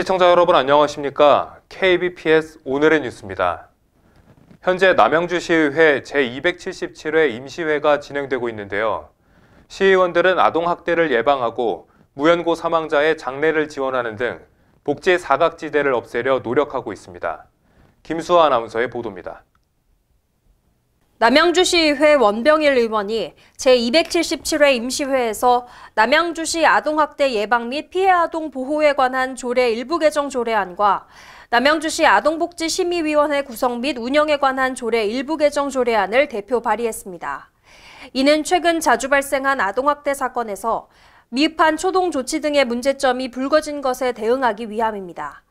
시청자 여러분 안녕하십니까? KBPS 오늘의 뉴스입니다. 현재 남양주시의회 제277회 임시회가 진행되고 있는데요. 시의원들은 아동학대를 예방하고 무연고 사망자의 장례를 지원하는 등 복지 사각지대를 없애려 노력하고 있습니다. 김수아 아나운서의 보도입니다. 남양주시의회 원병일 의원이 제277회 임시회에서 남양주시 아동학대 예방 및 피해 아동 보호에 관한 조례 일부 개정 조례안과 남양주시 아동복지심의위원회 구성 및 운영에 관한 조례 일부 개정 조례안을 대표 발의했습니다. 이는 최근 자주 발생한 아동학대 사건에서 미흡한 초동 조치 등의 문제점이 불거진 것에 대응하기 위함입니다.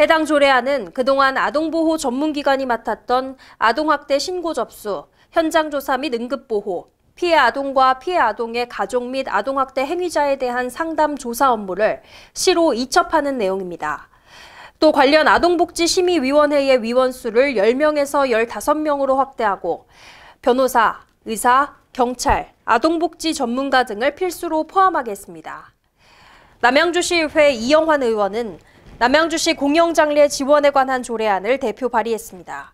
해당 조례안은 그동안 아동보호 전문기관이 맡았던 아동학대 신고 접수, 현장조사 및 응급보호, 피해 아동과 피해 아동의 가족 및 아동학대 행위자에 대한 상담 조사 업무를 시로 이첩하는 내용입니다. 또 관련 아동복지심의위원회의 위원수를 10명에서 15명으로 확대하고 변호사, 의사, 경찰, 아동복지 전문가 등을 필수로 포함하겠습니다. 남양주시의회 이영환 의원은 남양주시 공영장례 지원에 관한 조례안을 대표 발의했습니다.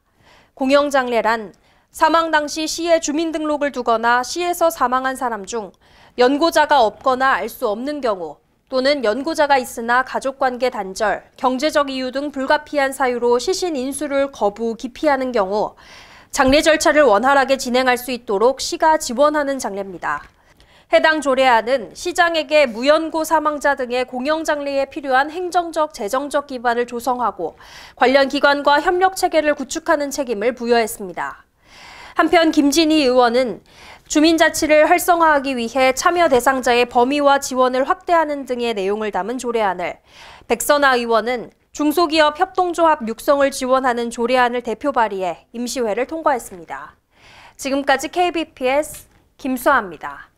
공영장례란 사망 당시 시에 주민등록을 두거나 시에서 사망한 사람 중 연고자가 없거나 알 수 없는 경우 또는 연고자가 있으나 가족관계 단절, 경제적 이유 등 불가피한 사유로 시신 인수를 거부, 기피하는 경우 장례 절차를 원활하게 진행할 수 있도록 시가 지원하는 장례입니다. 해당 조례안은 시장에게 무연고 사망자 등의 공영장례에 필요한 행정적, 재정적 기반을 조성하고 관련 기관과 협력 체계를 구축하는 책임을 부여했습니다. 한편 김진희 의원은 주민자치를 활성화하기 위해 참여 대상자의 범위와 지원을 확대하는 등의 내용을 담은 조례안을 백선아 의원은 중소기업 협동조합 육성을 지원하는 조례안을 대표 발의해 임시회를 통과했습니다. 지금까지 KBPS 김수아입니다.